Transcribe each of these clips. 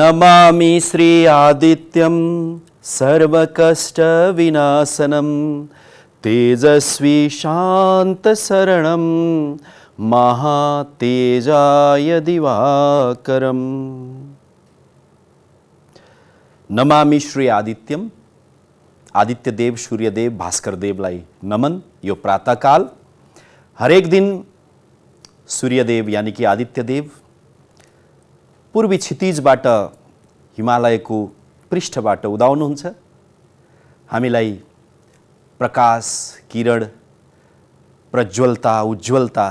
नमामि श्री सर्वकष्ट विनाशनम तेजस्वी शांत शरण महातेजाय दिवाकर नमामि श्री आदित्यम आदित्य देव सूर्यदेव भास्कर देव लाई नमन यो प्रातः काल हर एक दिन सूर्यदेव यानी कि आदित्य देव पूर्वी क्षितिजबाट हिमालयको पृष्ठबाट उदाउनुहुन्छ हामीलाई प्रकाश किरण प्रज्वलता उज्ज्वलता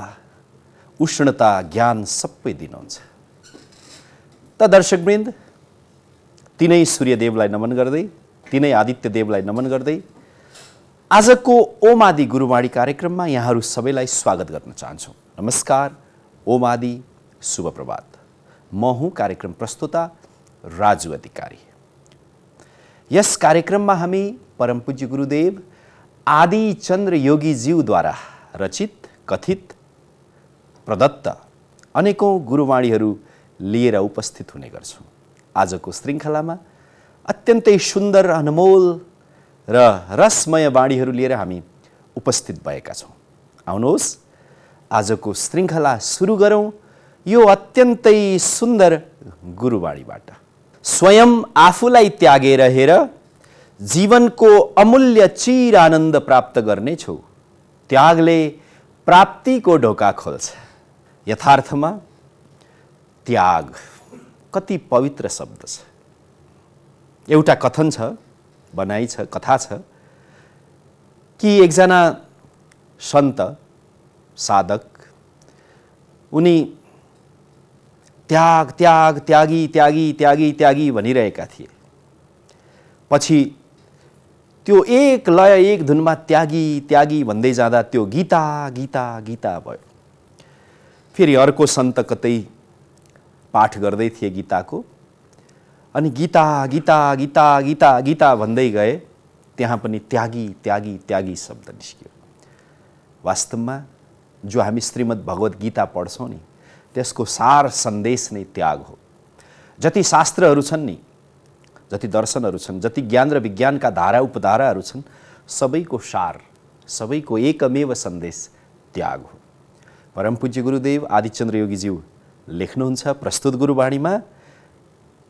उष्णता ज्ञान सबै दिनुहुन्छ त दर्शकवृन्द तिनै सूर्यदेवलाई नमन गर्दै तिनै आदित्य देवलाई नमन गर्दै आजको आदि गुरुवाणी कार्यक्रममा यहाँहरू सबैलाई स्वागत गर्न चाहन्छौँ नमस्कार आदि शुभ प्रभात म हुँ कार्यक्रम प्रस्तुता राजु अधिकारी यस कार्यक्रममा हामी परमपूज्य गुरुदेव आदि चन्द्र योगीज्यूद्वारा रचित कथित प्रदत्त अनेकौँ गुरुवाणीहरू लिएर उपस्थित हुने गर्छौँ आजको श्रृङ्खलामा अत्यन्तै सुन्दर अनमोल र रसमय वाणीहरू लिएर हामी उपस्थित भएका छौँ आउनुहोस् आजको श्रृङ्खला सुरु गरौँ यो अत्यन्तै सुन्दर गुरुवाणीबाट स्वयं आफूलाई त्यागेर हेर जीवनको अमूल्य चिर आनन्द प्राप्त गर्नेछौ त्यागले प्राप्तिको ढोका खोल्छ यथार्थमा त्याग कति पवित्र शब्द छ एउटा कथन छ भनाइ छ कथा छ कि एकजना सन्त साधक उनी त्याग त्याग त्यागी त्यागी त्यागी त्यागी भनिरहेका थिए पछि त्यो एक लय एक धुनमा त्यागी त्यागी भन्दै जाँदा त्यो गीता गीता गीता भयो फेरि अर्को सन्त कतै पाठ गर्दै थिए गीताको अनि गीता गीता गीता गीता गीता भन्दै गए त्यहाँ पनि त्यागी त्यागी त्यागी शब्द निस्क्यो वास्तवमा जो हामी श्रीमद् भगवद् गीता पढ्छौँ नि त्यसको सार सन्देश नै त्याग हो जति शास्त्रहरू छन् नि जति दर्शनहरू छन् जति ज्ञान र विज्ञानका धारा उपधाराहरू छन् सबैको सार सबैको एकमेव सन्देश त्याग हो परमपूज्य गुरुदेव आदिचन्द्र योगीज्यू लेख्नुहुन्छ प्रस्तुत गुरुवाणीमा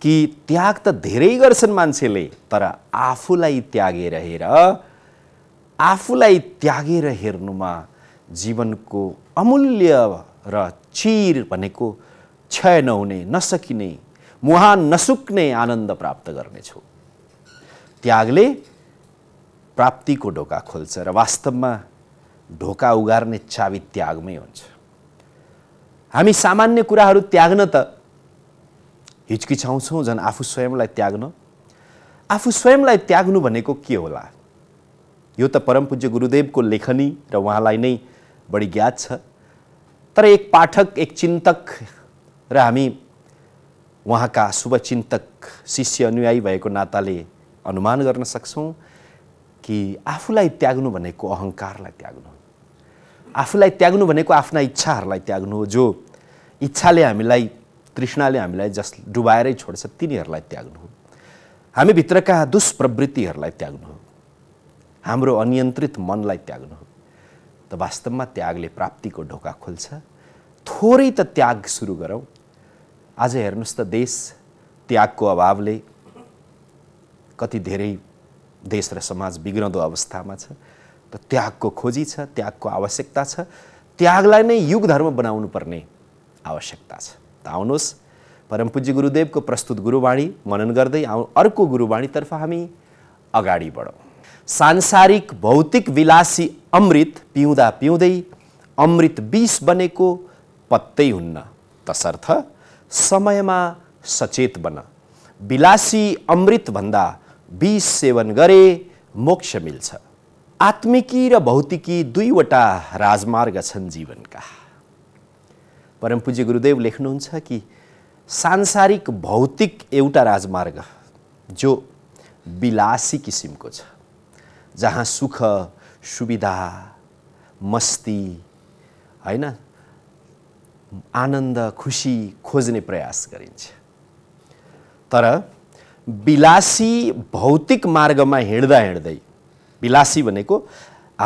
कि त्याग त धेरै गर्छन् मान्छेले तर आफूलाई त्यागेर हेर आफूलाई त्यागेर हेर्नुमा जीवनको अमूल्य र चिर भनेको क्षय नहुने नसकिने मुहा नसुक्ने आनन्द प्राप्त गर्नेछौँ त्यागले प्राप्तिको ढोका खोल्छ र वास्तवमा ढोका उगार्ने चाबी त्यागमै हुन्छ हामी सामान्य कुराहरू त्याग्न त हिचकिचाउँछौँ झन् आफू स्वयंलाई त्याग्न आफू स्वयंलाई त्याग्नु भनेको के होला यो त परमपूज्य गुरुदेवको लेखनी र उहाँलाई नै बढी ज्ञात छ तर एक पाठक एक चिन्तक र हामी उहाँका शुभचिन्तक शिष्य अनुयायी भएको नाताले अनुमान गर्न सक्छौँ कि आफूलाई त्याग्नु भनेको अहङ्कारलाई त्याग्नु आफूलाई त्याग्नु भनेको आफ्ना इच्छाहरूलाई त्याग्नु हो जो इच्छाले हामीलाई तृष्णाले हामीलाई जस डुबाएरै छोड्छ तिनीहरूलाई त्याग्नु हो हामीभित्रका दुष्प्रवृत्तिहरूलाई त्याग्नु हो हाम्रो अनियन्त्रित मनलाई त्याग्नु हो त वास्तवमा त्यागले प्राप्तिको ढोका खोल्छ थोरै त त्याग सुरु गरौँ आज हेर्नुहोस् त देश त्यागको अभावले कति धेरै देश र समाज बिग्रँदो अवस्थामा छ त त्यागको खोजी छ त्यागको आवश्यकता छ त्यागलाई नै युग धर्म बनाउनु पर्ने आवश्यकता छ त आउनुहोस् परमपूज्य गुरुदेवको प्रस्तुत गुरुवाणी मनन गर्दै आउ अर्को गुरुवाणीतर्फ हामी अगाडि बढौँ सांसारिक भौतिक विलासी अमृत पिउँदा पिउँदै अमृत विष बनेको पत्तै हुन्न तसर्थ समयमा सचेत बन विलासी अमृतभन्दा विष सेवन गरे मोक्ष मिल्छ आत्मिकी र भौतिकी दुईवटा राजमार्ग छन् जीवनका परमपूज्य गुरुदेव लेख्नुहुन्छ कि सांसारिक भौतिक एउटा राजमार्ग जो विलासी किसिमको छ जहाँ सुख सुविधा मस्ती होइन आनन्द खुसी खोज्ने प्रयास गरिन्छ तर विलासी भौतिक मार्गमा हिँड्दा हिँड्दै विलासी भनेको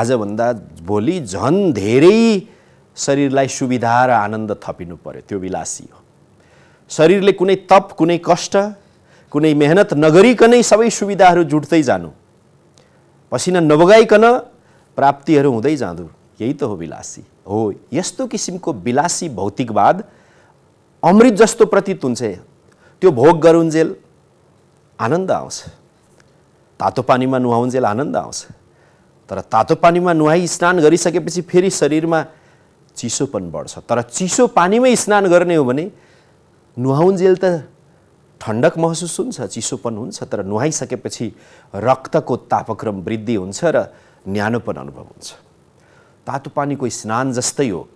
आजभन्दा भोलि झन् धेरै शरीरलाई सुविधा र आनन्द थपिनु पर्यो त्यो विलासी हो शरीरले कुनै तप कुनै कष्ट कुनै मेहनत नगरिकनै सबै सुविधाहरू जुट्दै जानु पसिना नबगाइकन प्राप्तिहरू हुँदै जाँदो यही त हो विलासी हो यस्तो किसिमको विलासी भौतिकवाद अमृत जस्तो प्रतीत हुन्छ त्यो भोग गरुन्जेल आनन्द आउँछ तातो पानीमा नुहाउन्जेल आनन्द आउँछ तर तातो पानीमा नुहाई स्नान गरिसकेपछि फेरि शरीरमा चिसोपन बढ्छ तर चिसो पानीमै स्नान गर्ने हो भने नुहाउन्जेल त ठन्डक महसुस हुन्छ चिसोपन हुन्छ तर नुहाइसकेपछि रक्तको तापक्रम वृद्धि हुन्छ र न्यानोपन अनुभव हुन्छ तातो पानीको स्नान जस्तै हो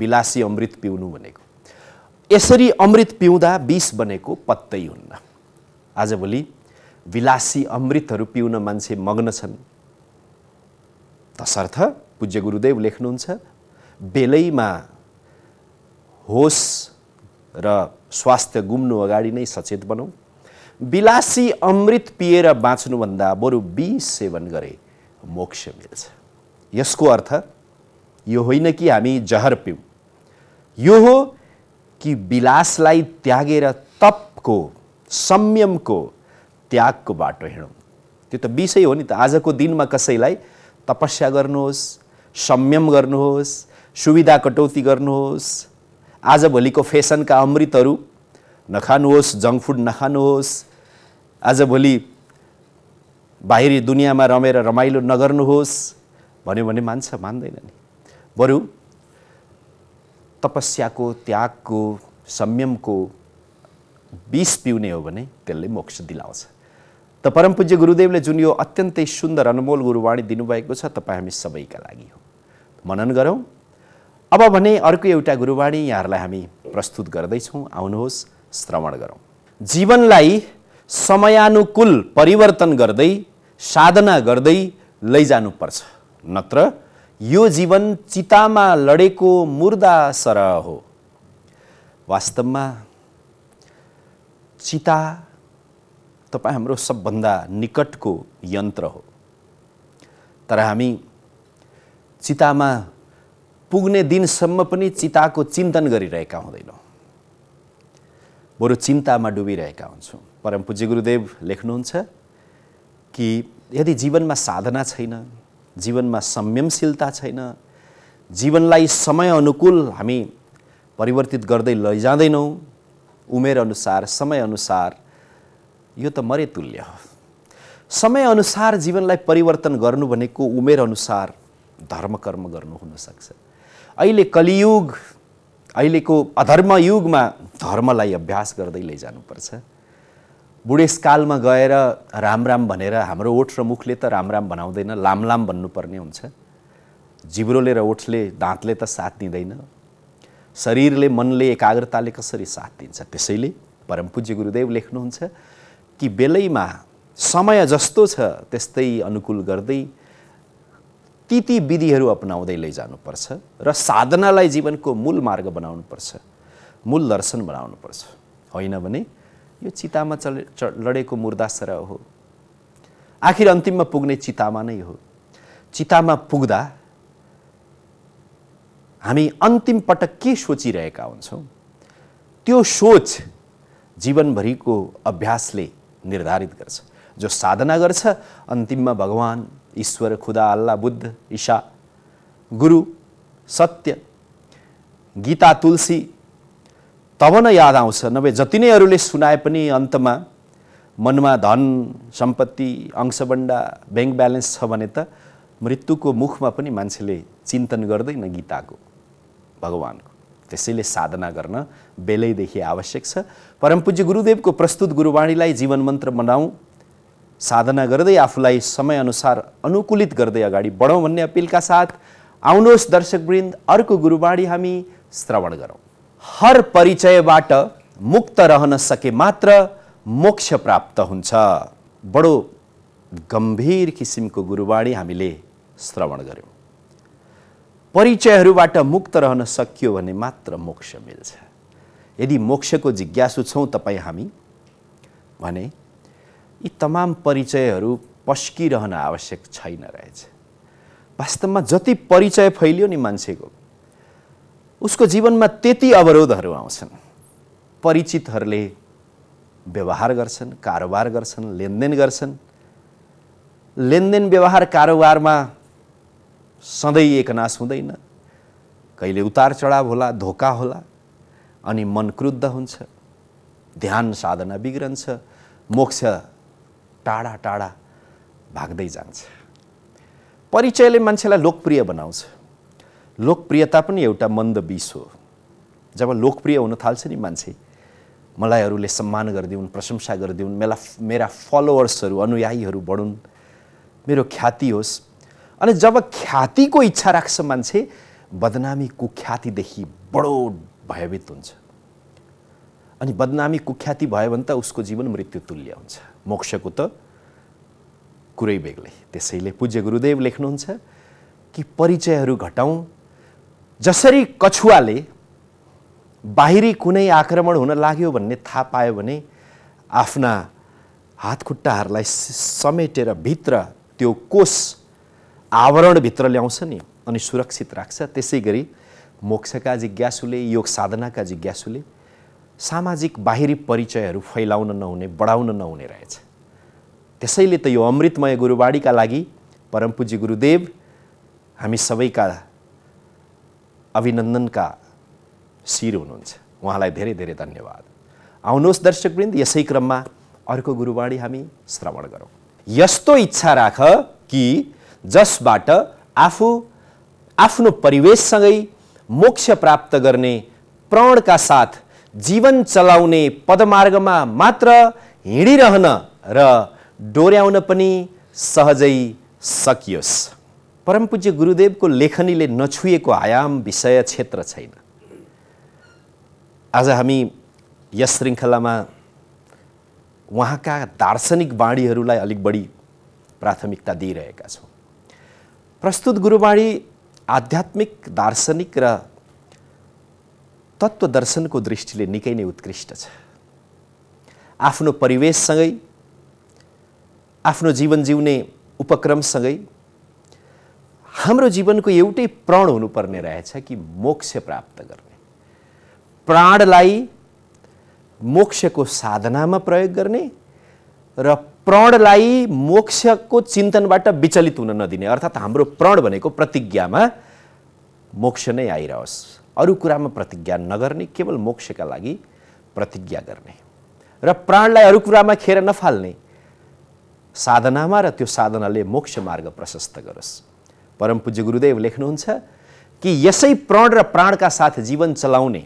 विलासी अमृत पिउनु भनेको यसरी अमृत पिउँदा विष बनेको पत्तै हुन्न आजभोलि विलासी अमृतहरू पिउन मान्छे मग्न छन् तसर्थ पूज्य गुरुदेव लेख्नुहुन्छ बेलैमा होस् र स्वास्थ्य गुम्नु अगाडि नै सचेत बनाऊ विलासी अमृत पिएर बाँच्नुभन्दा बरु विष सेवन गरे मोक्ष मिल्छ यसको अर्थ यो होइन कि हामी जहर पिउँ यो हो कि विलासलाई त्यागेर तपको संयमको त्यागको बाटो हिँडौँ त्यो त विषय हो नि त आजको दिनमा कसैलाई तपस्या गर्नुहोस् संयम गर्नुहोस् सुविधा कटौती गर्नुहोस् आजभोलिको फेसनका अमृतहरू नखानुहोस् जङ्क फुड नखानुहोस् आजभोलि बाहिरी दुनियाँमा रमेर रमाइलो नगर्नुहोस् भन्यो भने मान्छ मान्दैन नि बरु तपस्याको त्यागको संयमको विष पिउने हो भने त्यसले मोक्ष दिलाउँछ त परमपूज्य गुरुदेवले जुन यो अत्यन्तै सुन्दर अनमोल गुरुवाणी दिनुभएको छ तपाईँ हामी सबैका लागि हो मनन गरौँ अब भने अर्को एउटा गुरुवाणी यहाँहरूलाई हामी प्रस्तुत गर्दैछौँ आउनुहोस् श्रवण गरौँ जीवनलाई समयानुकूल परिवर्तन गर्दै साधना गर्दै लैजानुपर्छ नत्र यो जीवन चितामा लडेको मुर्दा सर हो वास्तवमा चिता तपाईँ हाम्रो सबभन्दा निकटको यन्त्र हो तर हामी चितामा पुग्ने दिनसम्म पनि चिताको चिन्तन गरिरहेका हुँदैनौँ बरु चिन्तामा डुबिरहेका हुन्छौँ पूज्य गुरुदेव लेख्नुहुन्छ कि यदि जीवनमा साधना छैन जीवनमा संयमशीलता छैन जीवनलाई समय अनुकूल हामी परिवर्तित गर्दै लैजाँदैनौँ उमेर समय अनुसार यो त तुल्य हो समय अनुसार जीवनलाई परिवर्तन गर्नु भनेको उमेर अनुसार धर्म कर्म गर्नु हुनसक्छ अहिले कलियुग अहिलेको अधर्मयुगमा धर्मलाई अभ्यास गर्दै लैजानुपर्छ बुढेसकालमा गएर राम राम भनेर हाम्रो ओठ र मुखले त रामराम भनाउँदैन लाम भन्नुपर्ने हुन्छ जिब्रोले र ओठले दाँतले त साथ दिँदैन शरीरले मनले एकाग्रताले कसरी साथ दिन्छ त्यसैले परमपूज्य गुरुदेव लेख्नुहुन्छ कि बेलैमा समय जस्तो छ त्यस्तै अनुकूल गर्दै ती ती विधिहरू अपनाउँदै लैजानुपर्छ र साधनालाई जीवनको मूल मार्ग बनाउनुपर्छ मूल दर्शन बनाउनुपर्छ होइन भने यो चितामा चले लडेको सर हो आखिर अन्तिममा पुग्ने चितामा नै हो चितामा पुग्दा हामी अन्तिम पटक के सोचिरहेका हुन्छौँ त्यो सोच जीवनभरिको अभ्यासले निर्धारित गर्छ जो साधना गर्छ अन्तिममा भगवान् ईश्वर खुदा अल्लाह बुद्ध ईशा गुरु सत्य गीता तुलसी तब न याद आउँछ नभए जति नै अरूले सुनाए पनि अन्तमा मनमा धन सम्पत्ति अंशभन्डा ब्याङ्क ब्यालेन्स छ भने त मृत्युको मुखमा पनि मान्छेले चिन्तन गर्दैन गीताको भगवान्को त्यसैले साधना गर्न बेलैदेखि आवश्यक छ परमपूज्य गुरुदेवको प्रस्तुत गुरुवाणीलाई जीवन मन्त्र बनाऊ साधना गर्दै आफूलाई समयअनुसार अनुकूलित गर्दै अगाडि बढौँ भन्ने अपिलका साथ आउनुहोस् दर्शकवृन्द अर्को गुरुवाणी हामी श्रवण गरौँ हर परिचयबाट मुक्त रहन सके मात्र मोक्ष प्राप्त हुन्छ बडो गम्भीर किसिमको गुरुवाणी हामीले श्रवण गऱ्यौँ परिचयहरूबाट मुक्त रहन सकियो भने मात्र मोक्ष मिल्छ यदि मोक्षको जिज्ञासु छौँ तपाईँ हामी भने यी तमाम परिचयहरू पस्किरहन आवश्यक छैन रहेछ वास्तवमा जति परिचय फैलियो नि मान्छेको उसको जीवनमा त्यति अवरोधहरू आउँछन् परिचितहरूले व्यवहार गर्छन् कारोबार गर्छन् लेनदेन गर्छन् लेनदेन व्यवहार कारोबारमा सधैँ एकनास हुँदैन कहिले उतार चढाव होला धोका होला अनि मन क्रुद्ध हुन्छ ध्यान साधना बिग्रन्छ मोक्ष टाढा टाढा भाग्दै जान्छ परिचयले मान्छेलाई लोकप्रिय बनाउँछ लोकप्रियता पनि एउटा मन्द विष हो जब लोकप्रिय हुन थाल्छ नि मान्छे मलाई अरूले सम्मान गरिदिउन् प्रशंसा गरिदिउन् मेला मेरा फलोवर्सहरू अनुयायीहरू बढुन् मेरो ख्याति होस् अनि जब ख्यातिको इच्छा राख्छ मान्छे बदनामी कुख्यातिदेखि बडो भयभीत हुन्छ अनि बदनामी कुख्याति भयो भने त उसको जीवन मृत्यु तुल्य हुन्छ मोक्षको त कुरै बेग्लै त्यसैले पूज्य गुरुदेव लेख्नुहुन्छ कि परिचयहरू घटाउँ जसरी कछुवाले बाहिरी कुनै आक्रमण हुन लाग्यो भन्ने थाहा पायो भने आफ्ना हातखुट्टाहरूलाई समेटेर भित्र त्यो कोष आवरणभित्र ल्याउँछ नि अनि सुरक्षित राख्छ त्यसै गरी मोक्षका जिज्ञासुले योग साधनाका जिज्ञासुले सामाजिक बाहिरी परिचयहरू फैलाउन नहुने बढाउन नहुने रहेछ त्यसैले त यो अमृतमय गुरुवाणीका लागि परमपूज्य गुरुदेव हामी सबैका अभिनन्दनका शिर हुनुहुन्छ उहाँलाई धेरै धेरै धन्यवाद आउनुहोस् दर्शकवृन्द यसै क्रममा अर्को गुरुवाणी हामी श्रवण गरौँ यस्तो इच्छा राख कि जसबाट आफू आफ्नो परिवेशसँगै मोक्ष प्राप्त गर्ने प्रणका साथ जीवन चलाउने पदमार्गमा मात्र हिँडिरहन र डोर्याउन पनि सहजै सकियोस् परमपूज्य गुरुदेवको लेखनीले नछुएको आयाम विषय क्षेत्र छैन आज हामी यस श्रृङ्खलामा उहाँका दार्शनिक बाणीहरूलाई अलिक बढी प्राथमिकता दिइरहेका छौँ प्रस्तुत गुरुबाणी आध्यात्मिक दार्शनिक र तत्त्वदर्शनको दृष्टिले निकै नै उत्कृष्ट छ आफ्नो परिवेशसँगै आफ्नो जीवन जिउने उपक्रमसँगै हाम्रो जीवनको एउटै प्रण हुनुपर्ने रहेछ कि मोक्ष प्राप्त गर्ने प्राणलाई मोक्षको साधनामा प्रयोग गर्ने र प्रणलाई मोक्षको चिन्तनबाट विचलित हुन नदिने अर्थात् हाम्रो प्रण भनेको प्रतिज्ञामा मोक्ष नै आइरहोस् अरू कुरामा प्रतिज्ञा नगर्ने केवल मोक्षका लागि प्रतिज्ञा गर्ने र प्राणलाई अरू कुरामा खेर नफाल्ने साधनामा र त्यो साधनाले मोक्ष मार्ग प्रशस्त गरोस् परम पूज्य गुरुदेव लेख्नुहुन्छ कि यसै प्रण र प्राणका साथ जीवन चलाउने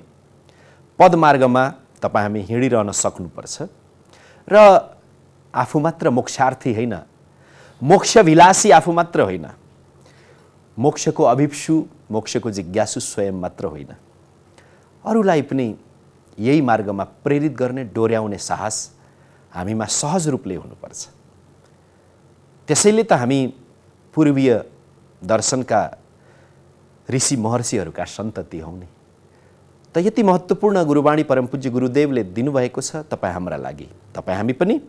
पदमार्गमा तपाईँ हामी हिँडिरहन सक्नुपर्छ र आफू मात्र मोक्षार्थी होइन मोक्षभिलासी आफू मात्र होइन मोक्षको अभिप्सु मोक्षको जिज्ञासु स्वयं मात्र होइन अरूलाई पनि यही मार्गमा प्रेरित गर्ने डोर्याउने साहस हामीमा सहज रूपले हुनुपर्छ त्यसैले त हामी पूर्वीय दर्शनका ऋषि महर्षिहरूका सन्तति हौ नि त यति महत्त्वपूर्ण गुरुवाणी परमपूज्य गुरुदेवले दिनुभएको छ तपाईँ हाम्रा लागि तपाईँ हामी पनि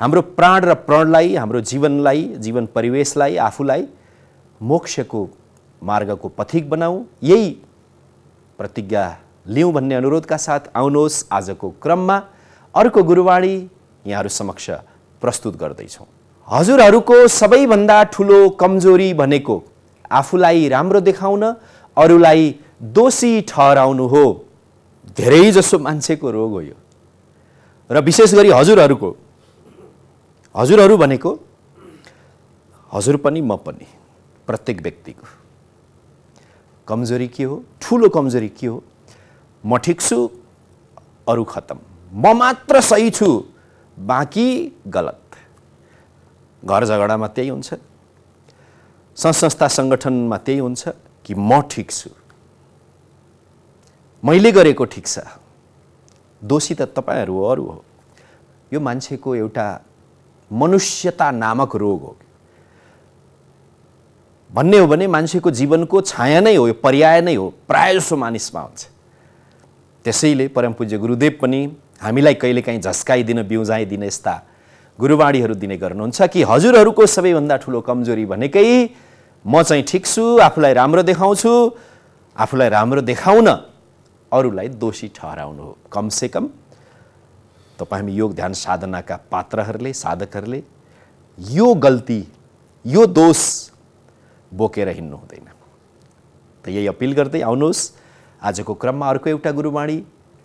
हाम्रो प्राण र प्रणलाई हाम्रो जीवनलाई जीवन परिवेशलाई आफूलाई मोक्षको मार्गको पथिक बनाऊ यही प्रतिज्ञा लिउँ भन्ने अनुरोधका साथ आउनुहोस् आजको क्रममा अर्को गुरुवाणी यहाँहरू समक्ष प्रस्तुत गर्दैछौँ हजुरहरूको सबैभन्दा ठुलो कमजोरी भनेको आफूलाई राम्रो देखाउन अरूलाई दोषी ठहराउनु हो धेरैजसो मान्छेको रोग हो यो र विशेष गरी हजुरहरूको हजुरहरू भनेको हजुर पनि म पनि प्रत्येक व्यक्तिको कमजोरी के हो ठुलो कमजोरी के हो म ठिक छु अरू खतम म मात्र सही छु बाँकी गलत घर झगडामा त्यही हुन्छ संस्था सङ्गठनमा त्यही हुन्छ कि म ठिक छु मैले गरेको ठिक छ दोषी त तपाईँहरू अरू हो यो मान्छेको एउटा मनुष्यता नामक रोग हो भन्ने हो भने मान्छेको जीवनको छाया नै हो यो पर्याय नै हो प्रायजसो मानिसमा हुन्छ त्यसैले परमपूज्य गुरुदेव पनि हामीलाई कहिलेकाहीँ झस्काइदिन बिउजाइदिन यस्ता गुरुवाणीहरू दिने गर्नुहुन्छ कि हजुरहरूको सबैभन्दा ठुलो कमजोरी भनेकै म चाहिँ ठिक छु आफूलाई राम्रो देखाउँछु आफूलाई राम्रो देखाउन अरूलाई दोषी ठहराउनु हो कमसेकम तपाईँ हामी योग ध्यान साधनाका पात्रहरूले साधकहरूले यो गल्ती यो दोष बोकेर हिँड्नु हुँदैन त यही अपिल गर्दै आउनुहोस् आजको क्रममा अर्को एउटा गुरुवाणी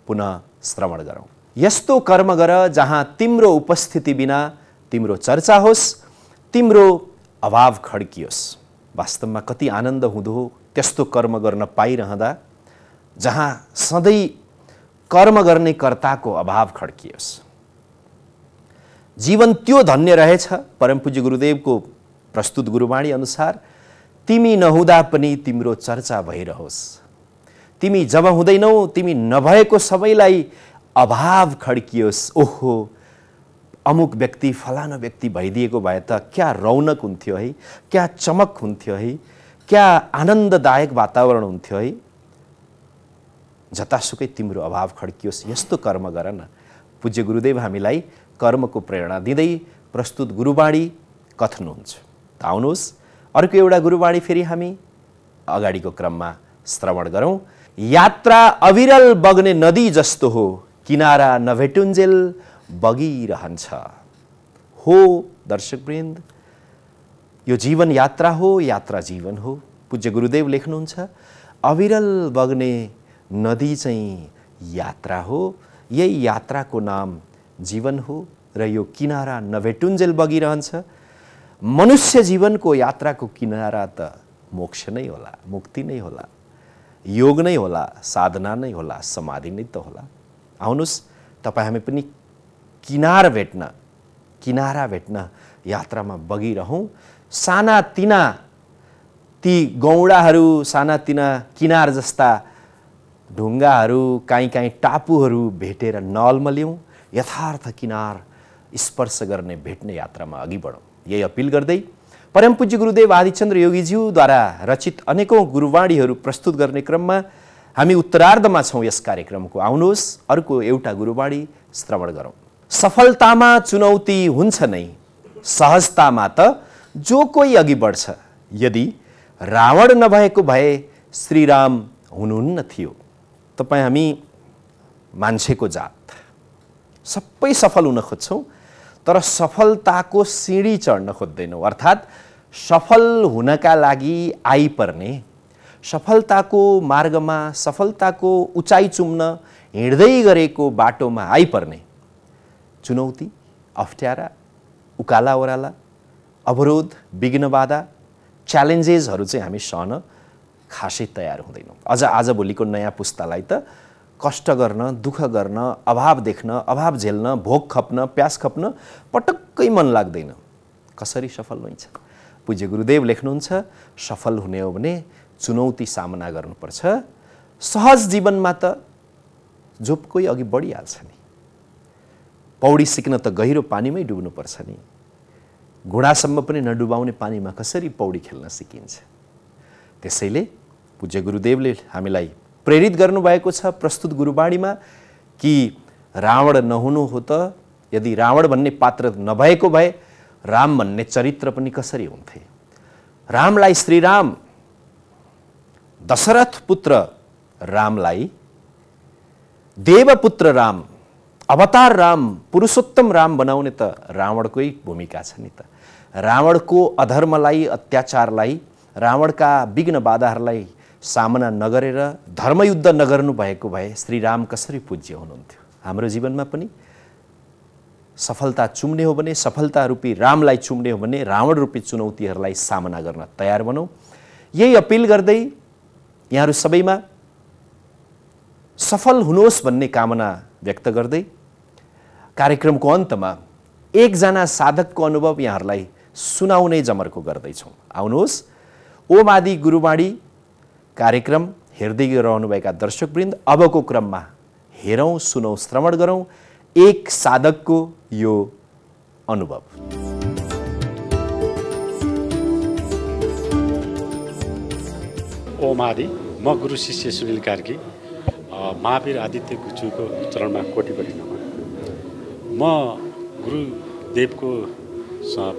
पुनः श्रवण गरौँ यस्तो कर्म गर जहाँ तिम्रो उपस्थिति बिना तिम्रो चर्चा होस् तिम्रो अभाव खड्कियोस् वास्तवमा कति आनन्द हुँदो त्यस्तो कर्म गर्न पाइरहँदा जहाँ सधैँ कर्म गर्ने कर्ताको अभाव खड्कियोस् जीवन त्यो धन्य रहेछ परमपूज्य गुरुदेवको प्रस्तुत गुरुवाणी अनुसार तिमी नहुँदा पनि तिम्रो चर्चा भइरहोस् तिमी जब हुँदैनौ तिमी नभएको सबैलाई अभाव खड्कियोस् ओहो अमुक व्यक्ति फलानु व्यक्ति भइदिएको भए त क्या रौनक हुन्थ्यो है क्या चमक हुन्थ्यो है क्या आनन्ददायक वातावरण हुन्थ्यो है जतासुकै तिम्रो अभाव खड्कियोस् यस्तो कर्म गर न पूज्य गुरुदेव हामीलाई कर्मको प्रेरणा दिँदै प्रस्तुत गुरुवाणी कथनुहुन्छ त आउनुहोस् अर्को एउटा गुरुवाणी फेरि हामी अगाडिको क्रममा श्रवण गरौँ यात्रा अविरल बग्ने नदी जस्तो हो किनारा नभेटुन्जेल बगिरहन्छ हो दर्शकवृन्द यो जीवन यात्रा हो यात्रा जीवन हो पूज्य गुरुदेव लेख्नुहुन्छ अविरल बग्ने नदी चाहिँ यात्रा हो यही यात्राको नाम जीवन हो र यो किनारा नभेटुन्जेल बगिरहन्छ मनुष्य जीवनको यात्राको किनारा त मोक्ष नै होला मुक्ति नै होला योग नै होला साधना नै होला समाधि नै त होला आउनुहोस् तपाईँ हामी पनि किनार भेट्न किनारा भेट्न यात्रामा बगिरहौँ सानातिना ती गौडाहरू सानातिना किनार जस्ता ढुङ्गाहरू काहीँ काहीँ टापुहरू भेटेर नलमा ल्याउँ यथार्थ किनार स्पर्श गर्ने भेट्ने यात्रामा अघि बढौँ यही अपिल गर्दै परमपूज्य गुरुदेव आदिचन्द्र योगीज्यूद्वारा रचित अनेकौँ गुरुवाणीहरू प्रस्तुत गर्ने क्रममा हामी उत्तरार्धमा छौँ यस कार्यक्रमको आउनुहोस् अर्को एउटा गुरुवाणी श्रवण गरौँ सफलतामा चुनौती हुन्छ नै सहजतामा त जो कोही अघि बढ्छ यदि रावण नभएको भए श्रीराम हुनुहुन्न थियो तपाईँ हामी मान्छेको जात सबै सफल हुन खोज्छौँ तर सफलताको सिँढी चढ्न खोज्दैनौँ अर्थात् सफल हुनका लागि आइपर्ने सफलताको मार्गमा सफलताको उचाइ चुम्न हिँड्दै गरेको बाटोमा आइपर्ने चुनौती अप्ठ्यारा उकाला ओह्राला अवरोध विघ्न बाधा च्यालेन्जेसहरू चाहिँ हामी सहन खासै तयार हुँदैनौँ अझ आजभोलिको नयाँ पुस्तालाई त कष्ट गर्न दुःख गर्न अभाव देख्न अभाव झेल्न भोक खप्न प्यास खप्न पटक्कै मन लाग्दैन कसरी सफल हुन्छ पूज्य गुरुदेव लेख्नुहुन्छ सफल हुने हो भने चुनौती सामना गर्नुपर्छ सहज जीवनमा त झोपकै अघि बढिहाल्छ नि पौडी सिक्न त गहिरो पानीमै डुब्नुपर्छ नि घुँडासम्म पनि नडुबाउने पानीमा कसरी पौडी खेल्न सिकिन्छ त्यसैले पूज्य गुरुदेवले हामीलाई प्रेरित गर्नुभएको छ प्रस्तुत गुरुवाणीमा कि रावण नहुनु हो त यदि रावण भन्ने पात्र नभएको भए राम भन्ने चरित्र पनि कसरी हुन्थे रामलाई श्रीराम दशरथ पुत्र रामलाई देवपुत्र राम अवतार राम पुरुषोत्तम राम बनाउने त रावणकै भूमिका छ नि त रावणको अधर्मलाई अत्याचारलाई रावणका विघ्न बाधाहरूलाई सामना नगरेर धर्मयुद्ध नगर्नु भएको भए श्री राम कसरी पूज्य हुनुहुन्थ्यो हाम्रो जीवनमा पनि सफलता चुम्ने हो भने सफलता रूपी रामलाई चुम्ने हो भने रावण रूपी चुनौतीहरूलाई सामना गर्न तयार बनौँ यही अपिल गर्दै यहाँहरू सबैमा सफल हुनुहोस् भन्ने कामना व्यक्त गर्दै कार्यक्रमको अन्तमा एकजना साधकको अनुभव यहाँहरूलाई सुनाउने जमर्को गर्दैछौँ आउनुहोस् ओम आदि गुरुवाणी कार्यक्रम हेर्दै रहनुभएका दर्शकवृन्द अबको क्रममा हेरौँ सुनौँ श्रवण गरौँ एक साधकको यो अनुभव ओम म गुरु शिष्य सुनिल कार्की महावीर आदित्य गुजुको चरणमा कोटिपट्टि नमः म गुरुदेवको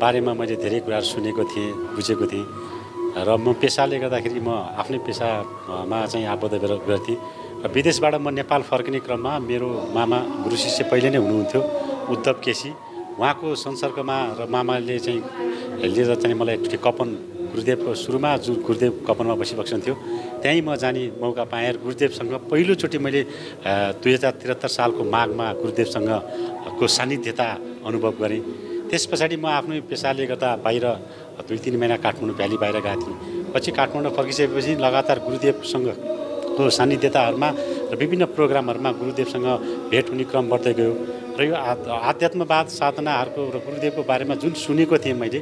बारेमा मैले धेरै कुराहरू सुनेको थिएँ बुझेको थिएँ र म पेसाले गर्दाखेरि म आफ्नै पेसामा चाहिँ आबद्ध गर्थेँ र विदेशबाट म नेपाल फर्किने क्रममा मेरो मामा गुरु शिष्य पहिले नै हुनुहुन्थ्यो उद्धव केसी उहाँको संसर्गमा र मामाले चाहिँ लिएर चाहिँ मलाई एकचोटि कपन गुरुदेव सुरुमा जुन गुरुदेव कपनमा थियो त्यहीँ म जाने मौका पाएँ गुरुदेवसँग पहिलोचोटि मैले दुई हजार त्रिहत्तर सालको माघमा गुरुदेवसँगको को सान्निध्यता अनुभव गरेँ त्यस पछाडि म आफ्नै पेसाले गर्दा बाहिर दुई तिन महिना काठमाडौँ भ्याली बाहिर गएको थिएँ पछि काठमाडौँ फर्किसकेपछि लगातार गुरुदेवसँगको को सान्निध्यताहरूमा र विभिन्न प्रोग्रामहरूमा गुरुदेवसँग भेट हुने क्रम बढ्दै गयो र यो आध्यात्मवाद साधनाहरूको र गुरुदेवको बारेमा जुन सुनेको थिएँ मैले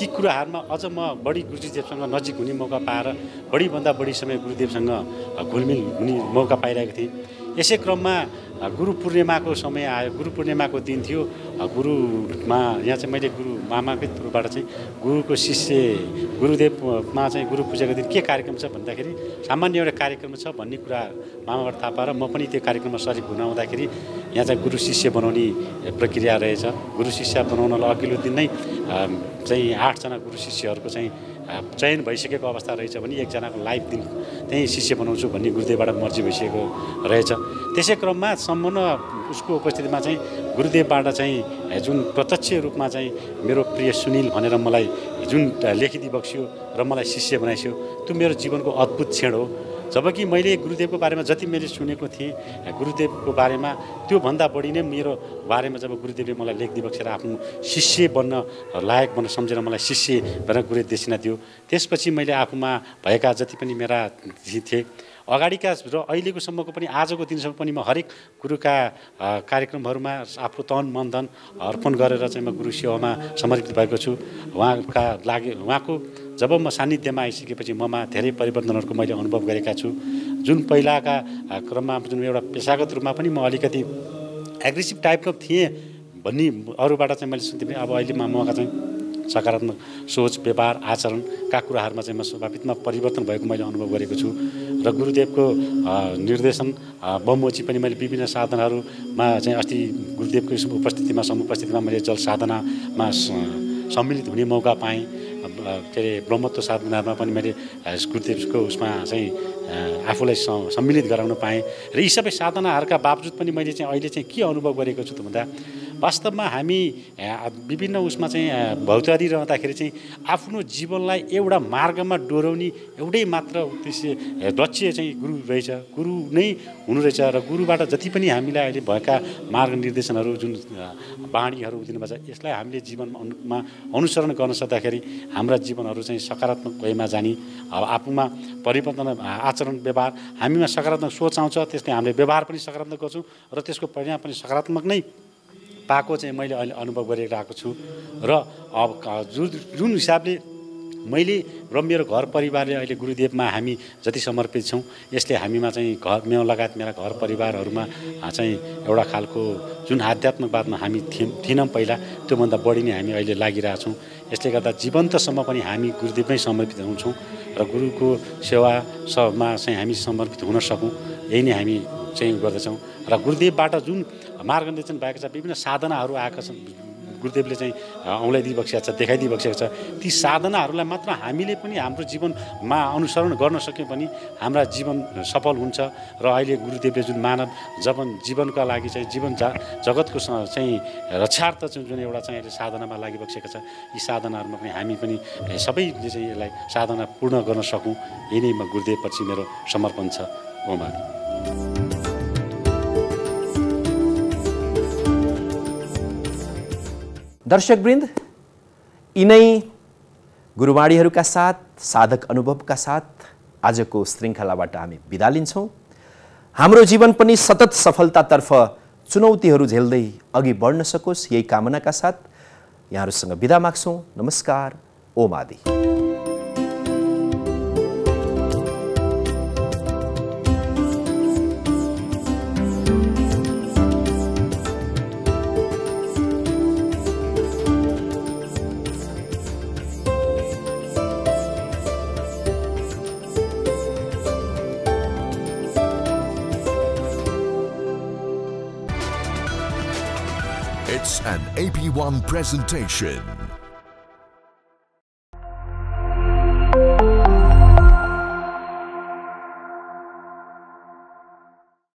ती कुराहरूमा अझ म बढी गुरुजीदेवसँग नजिक हुने मौका पाएर बढीभन्दा बढी समय गुरुदेवसँग घुलमिल हुने मौका पाइरहेको थिएँ यसै क्रममा गुरु पूर्णिमाको समय आयो गुरु पूर्णिमाको दिन थियो गुरुमा यहाँ चाहिँ मैले गुरु मामाकै रूपबाट चाहिँ गुरुको शिष्य गुरुदेवमा चाहिँ गुरु पूजाको दिन के कार्यक्रम छ भन्दाखेरि सामान्य एउटा कार्यक्रम छ भन्ने कुरा मामाबाट थाहा पाएर म पनि त्यो कार्यक्रममा सरिक हुन आउँदाखेरि यहाँ चाहिँ गुरु शिष्य बनाउने प्रक्रिया रहेछ गुरु शिष्य बनाउनलाई अघिल्लो दिन नै चाहिँ आठजना गुरु शिष्यहरूको चाहिँ चयन भइसकेको अवस्था रहेछ भने एकजनाको लाइफ दिन त्यहीँ शिष्य बनाउँछु भन्ने गुरुदेवबाट मर्जी भइसकेको रहेछ त्यसै क्रममा सम्पूर्ण उसको उपस्थितिमा चाहिँ गुरुदेवबाट चाहिँ जुन प्रत्यक्ष रूपमा चाहिँ मेरो प्रिय सुनिल भनेर मलाई जुन लेखिदिबक्स्यो र मलाई शिष्य बनाइसियो त्यो मेरो जीवनको अद्भुत क्षण हो जबकि मैले गुरुदेवको बारेमा जति मैले सुनेको थिएँ गुरुदेवको बारेमा त्योभन्दा बढी नै मेरो बारेमा जब गुरुदेवले मलाई लेखिदिई बक्सेर आफ्नो शिष्य बन्न लायक बन्न सम्झेर मलाई शिष्य भनेर गुरुदेव दक्षिणा दियो त्यसपछि मैले आफूमा भएका जति पनि मेरा थिए अगाडिका र अहिलेकोसम्मको पनि आजको दिनसम्म पनि म हरेक गुरुका कार्यक्रमहरूमा आफ्नो तन मन धन अर्पण गरेर चाहिँ म गुरु सेवामा समर्पित भएको छु उहाँका लागि उहाँको जब म सान्निध्यमा आइसकेपछि ममा धेरै परिवर्तनहरूको मैले अनुभव गरेका छु जुन पहिलाका क्रममा जुन एउटा पेसागत रूपमा पनि म अलिकति एग्रेसिभ टाइपको थिएँ भन्ने अरूबाट चाहिँ मैले सुन्थेँ अब अहिले म मका चाहिँ सकारात्मक सोच व्यवहार आचरणका कुराहरूमा चाहिँ म स्वभावितमा परिवर्तन भएको मैले अनुभव गरेको छु र गुरुदेवको निर्देशन बमोची पनि मैले विभिन्न साधनाहरूमा चाहिँ अस्ति गुरुदेवको उपस्थितिमा समुपस्थितिमा मैले जल साधनामा सम्मिलित हुने मौका पाएँ के अरे ब्रह्मत्व साधनामा पनि मैले गुरुदेवको उसमा चाहिँ आफूलाई सम्मिलित गराउन पाएँ र यी सबै साधनाहरूका बावजुद पनि मैले चाहिँ अहिले चाहिँ के अनुभव गरेको छु त भन्दा वास्तवमा हामी विभिन्न उसमा चाहिँ भौतारी रहँदाखेरि चाहिँ आफ्नो जीवनलाई एउटा मार्गमा डोराउने एउटै मात्र उद्देश्य लक्ष्य चाहिँ गुरु रहेछ गुरु नै हुनु रहेछ र गुरुबाट जति पनि हामीलाई अहिले भएका मार्ग निर्देशनहरू जुन बाणीहरू दिनुभएको छ यसलाई हामीले जीवनमा अनुसरण गर्न सक्दाखेरि हाम्रा जीवनहरू चाहिँ सकारात्मक वेमा जाने अब आफूमा परिवर्तन आचरण व्यवहार हामीमा सकारात्मक सोच आउँछ त्यसले हामीले व्यवहार पनि सकारात्मक गर्छौँ र त्यसको परिणाम पनि सकारात्मक नै पाएको चाहिँ मैले अहिले अनुभव गरिरहेको छु र अब जुन जुन हिसाबले मैले र मेरो घर परिवारले अहिले गुरुदेवमा हामी जति समर्पित छौँ यसले हामीमा चाहिँ घर मेउ लगायत मेरा घर परिवारहरूमा चाहिँ एउटा खालको जुन बादमा हामी थियौँ थिएनौँ पहिला त्योभन्दा बढी नै हामी अहिले लागिरहेछौँ यसले गर्दा जीवन्तसम्म पनि हामी गुरुदेवमै समर्पित हुन्छौँ र गुरुको सेवा सबमा चाहिँ हामी समर्पित हुन सकौँ यही नै हामी चाहिँ गर्दछौँ र गुरुदेवबाट जुन मार्गदर्शन भएको छ विभिन्न साधनाहरू आएका छन् गुरुदेवले चाहिँ औँलाइदिइ बसिएको छ बसिएको छ ती साधनाहरूलाई मात्र हामीले पनि हाम्रो जीवनमा अनुसरण गर्न सक्यौँ भने हाम्रा जीवन सफल हुन्छ र अहिले गुरुदेवले जुन मानव जीवन जीवनका लागि चाहिँ जीवन जा जगतको चाहिँ रक्षार्थ चाहिँ जुन एउटा चाहिँ अहिले साधनामा बसेको छ यी साधनाहरूमा पनि हामी पनि सबैले चाहिँ यसलाई साधना पूर्ण गर्न सकौँ यही नै म गुरुदेवपछि मेरो समर्पण छ उहाँ दर्शकवृन्द यिनै गुरुवाणीहरूका साथ साधक अनुभवका साथ आजको श्रृङ्खलाबाट हामी बिदा लिन्छौँ हाम्रो जीवन पनि सतत सफलतातर्फ चुनौतीहरू झेल्दै अघि बढ्न सकोस् यही कामनाका साथ यहाँहरूसँग बिदा माग्छौँ नमस्कार ओम आदि one presentation.